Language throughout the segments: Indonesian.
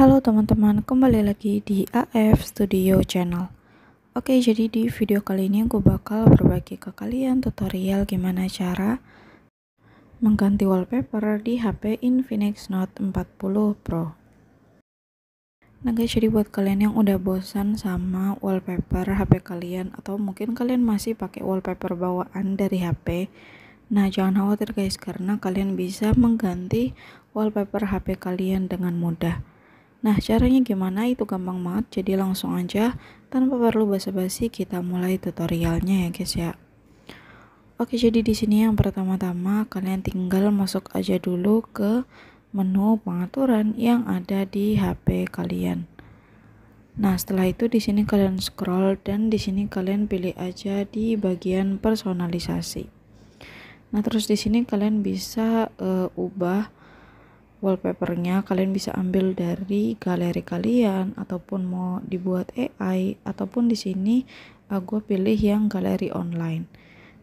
Halo teman-teman, kembali lagi di AF Studio Channel Oke, jadi di video kali ini aku bakal berbagi ke kalian tutorial gimana cara mengganti wallpaper di HP Infinix Note 40 Pro Nah guys, jadi buat kalian yang udah bosan sama wallpaper HP kalian atau mungkin kalian masih pakai wallpaper bawaan dari HP Nah, jangan khawatir guys karena kalian bisa mengganti wallpaper HP kalian dengan mudah. Nah, caranya gimana? Itu gampang banget. Jadi langsung aja tanpa perlu basa-basi kita mulai tutorialnya ya, guys ya. Oke, jadi di sini yang pertama-tama kalian tinggal masuk aja dulu ke menu pengaturan yang ada di HP kalian. Nah, setelah itu di sini kalian scroll dan di sini kalian pilih aja di bagian personalisasi. Nah, terus di sini kalian bisa uh, ubah wallpapernya kalian bisa ambil dari galeri kalian ataupun mau dibuat AI ataupun di sini uh, eh, gue pilih yang galeri online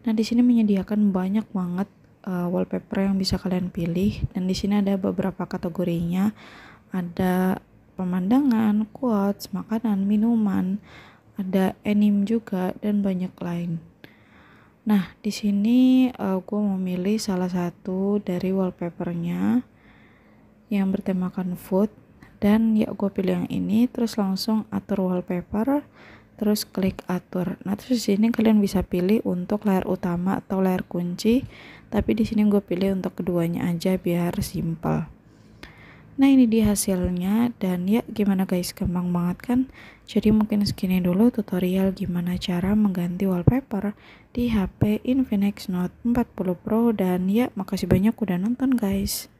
nah di sini menyediakan banyak banget uh, wallpaper yang bisa kalian pilih dan di sini ada beberapa kategorinya ada pemandangan, quotes, makanan, minuman, ada anim juga dan banyak lain. Nah, di sini uh, eh, gue mau salah satu dari wallpapernya yang bertemakan food dan ya gue pilih yang ini terus langsung atur wallpaper terus klik atur nah terus di sini kalian bisa pilih untuk layar utama atau layar kunci tapi di sini gue pilih untuk keduanya aja biar simple Nah ini dia hasilnya dan ya gimana guys gampang banget kan Jadi mungkin segini dulu tutorial gimana cara mengganti wallpaper di HP Infinix Note 40 Pro Dan ya makasih banyak udah nonton guys